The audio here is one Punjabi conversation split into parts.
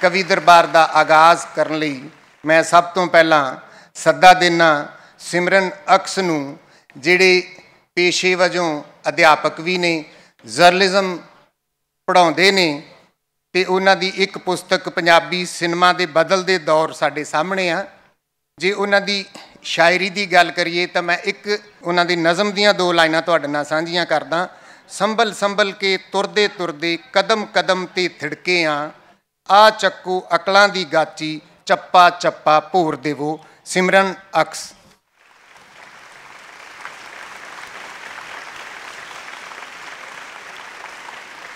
ਕਵੀ ਦਰਬਾਰ ਦਾ ਆਗਾਜ਼ ਕਰਨ ਲਈ ਮੈਂ ਸਭ ਤੋਂ ਪਹਿਲਾਂ ਸੱਦਾ ਦੇਣਾ ਸਿਮਰਨ ਅਕਸ ਨੂੰ ਜਿਹੜੇ ਪੇਸ਼ੇ ਵਜੋਂ ਅਧਿਆਪਕ ਵੀ ਨੇ ਜਰਨਲਿਜ਼ਮ ਪੜਾਉਂਦੇ ਨੇ ਤੇ ਉਹਨਾਂ ਦੀ ਇੱਕ ਪੁਸਤਕ ਪੰਜਾਬੀ ਸਿਨੇਮਾ ਦੇ ਬਦਲਦੇ ਦੌਰ ਸਾਡੇ ਸਾਹਮਣੇ ਆ ਜੇ ਉਹਨਾਂ ਦੀ ਸ਼ਾਇਰੀ ਦੀ ਗੱਲ ਕਰੀਏ ਤਾਂ ਮੈਂ ਇੱਕ ਉਹਨਾਂ ਦੀ ਨਜ਼ਮ ਦੀਆਂ ਦੋ ਲਾਈਨਾਂ ਤੁਹਾਡੇ ਨਾਲ ਸਾਂਝੀਆਂ ਕਰਦਾ ਸੰਭਲ ਸੰਭਲ ਕੇ ਤੁਰਦੇ ਤੁਰਦੇ ਕਦਮ ਕਦਮ ਤੇ ਥਿੜਕੇ ਆ ਆ ਚੱਕੂ ਅਕਲਾਂ ਦੀ ਗਾਚੀ ਚੱਪਾ ਚੱਪਾ ਭੋਰ ਦੇਵੋ ਸਿਮਰਨ ਅਕਸ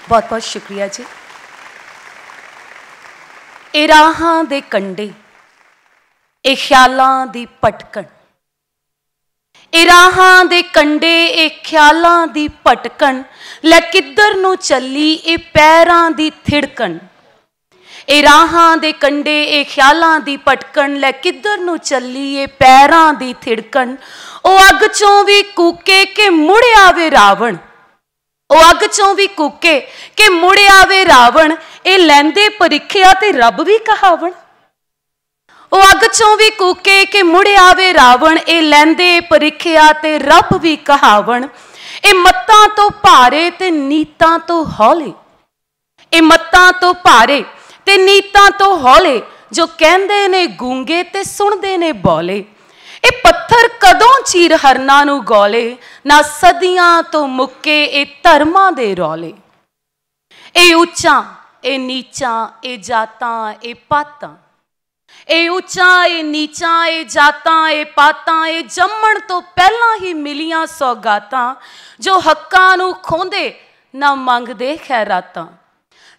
ਬਹੁਤ ਬਹੁਤ ਸ਼ੁਕਰੀਆ ਜੀ ਇਹ ਰਾਹਾਂ ਦੇ ਕੰਡੇ ਇਹ ਖਿਆਲਾਂ ਦੀ ਪਟਕਣ ਇਹ ਰਾਹਾਂ ਦੇ ਕੰਡੇ ਇਹ ਖਿਆਲਾਂ ਦੀ ਪਟਕਣ ਲੈ ਕਿੱਧਰ ਨੂੰ ਚੱਲੀ ਇਹ ਪੈਰਾਂ ਦੀ ਥਿੜਕਣ ਇਹ ਰਾਹਾਂ ਦੇ ਕੰਡੇ ਇਹ ਖਿਆਲਾਂ ਦੀ ਭਟਕਣ ਲੈ ਕਿੱਧਰ ਨੂੰ ਚੱਲੀਏ ਪੈਰਾਂ ਦੀ ਥਿੜਕਣ ਉਹ ਅੱਗ ਚੋਂ ਵੀ ਕੂਕੇ ਕੇ ਮੁੜ ਆਵੇ ਰਾਵਣ ਉਹ ਅੱਗ ਚੋਂ ਵੀ ਕੂਕੇ ਕਿ ਮੁੜ ਆਵੇ ਰਾਵਣ ਇਹ ਲੈਂਦੇ ਪਰਖਿਆ ਤੇ ਰੱਬ ਵੀ ਕਹਾਵਣ ਉਹ ਅੱਗ ਚੋਂ ਵੀ ਕੂਕੇ ਕਿ ਮੁੜ ਆਵੇ ਰਾਵਣ ਇਹ ਲੈਂਦੇ ਪਰਖਿਆ ਤੇ ਰੱਬ ਵੀ ਕਹਾਵਣ ਇਹ ਮੱਤਾਂ ਤੋਂ ਭਾਰੇ ਤੇ ਨੀਤਾਂ ਤੋਂ ਹੌਲੇ ਇਹ ਮੱਤਾਂ ਤੋਂ ਭਾਰੇ ਤੇ ਨੀਤਾਂ ਤੋਂ ਹੌਲੇ ਜੋ ਕਹਿੰਦੇ ਨੇ ਗੂੰਗੇ ਤੇ ਸੁਣਦੇ ਨੇ ਬੋਲੇ ਇਹ ਪੱਥਰ ਕਦੋਂ ਚੀਰ ਹਰਨਾ ਨੂੰ ਗੋਲੇ ਨਾ ਸਦੀਆਂ ਤੋਂ ਮੁੱਕੇ ਇਹ ਧਰਮਾਂ ਦੇ ਰੌਲੇ ਇਹ ਉੱਚਾ ਇਹ ਨੀਚਾ ਇਹ ਜਾਤਾਂ ਇਹ ਪਾਤਾਂ ਇਹ ਉੱਚਾ ਇਹ ਨੀਚਾ ਇਹ ਜਾਤਾਂ ਇਹ ਪਾਤਾਂ ਇਹ ਜੰਮਣ ਤੋਂ ਪਹਿਲਾਂ ਹੀ ਮਿਲੀਆਂ ਸੌਗਾਤਾਂ ਜੋ ਹੱਕਾਂ ਨੂੰ ਖੋਂਦੇ ਨਾ ਮੰਗਦੇ ਖੈਰਾਤਾਂ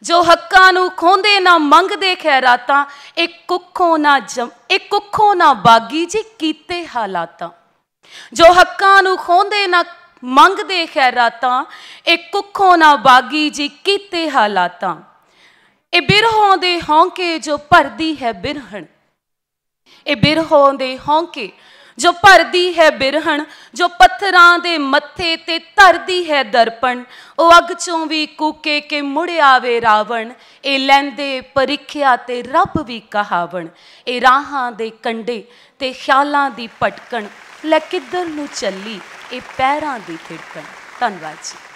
ਜੋ ਹੱਕਾਂ ਨੂੰ ਖੋਂਦੇ ਨਾ ਮੰਗਦੇ ਖੈਰਾਤਾਂ ਇੱਕ ਕੁੱਖੋਂ ਨਾ ਜਮ ਇੱਕ ਕੁੱਖੋਂ ਨਾ ਬਾਗੀ ਜੀ ਕੀਤੇ ਹਾਲਾਤਾਂ ਜੋ ਹੱਕਾਂ ਨੂੰ ਖੋਂਦੇ ਨਾ ਮੰਗਦੇ ਖੈਰਾਤਾਂ ਇੱਕ ਕੁੱਖੋਂ ਨਾ ਬਾਗੀ ਜੀ ਕੀਤੇ ਹਾਲਾਤਾਂ ਇਹ ਬਿਰਹੋਂ ਦੇ ਹੌਂਕੇ ਜੋ ਭਰਦੀ ਹੈ ਬਿਰਹਣ ਇਹ ਬਿਰਹੋਂ ਦੇ ਹੌਂਕੇ ਜੋ ਭਰਦੀ ਹੈ ਬਿਰਹਣ ਜੋ ਪੱਥਰਾਂ ਦੇ ਮੱਥੇ ਤੇ ਧਰਦੀ ਹੈ ਦਰਪਣ ਉਹ ਅਗ ਚੋਂ ਵੀ ਕੂਕੇ ਕੇ ਮੁੜ ਆਵੇ ਰਾਵਣ ਇਹ ਲੈਂਦੇ ਪਰਖਿਆ ਤੇ ਰੱਬ ਵੀ ਕਹਾਵਣ ਇਹ ਰਾਹਾਂ ਦੇ ਕੰਡੇ ਤੇ ਖਿਆਲਾਂ ਦੀ ਪਟਕਣ ਲੈ ਕਿੱਧਰ ਨੂੰ ਚੱਲੀ ਇਹ ਪੈਰਾਂ ਦੀ ਥਿੜਕਣ ਧੰਨਵਾਦ ਜੀ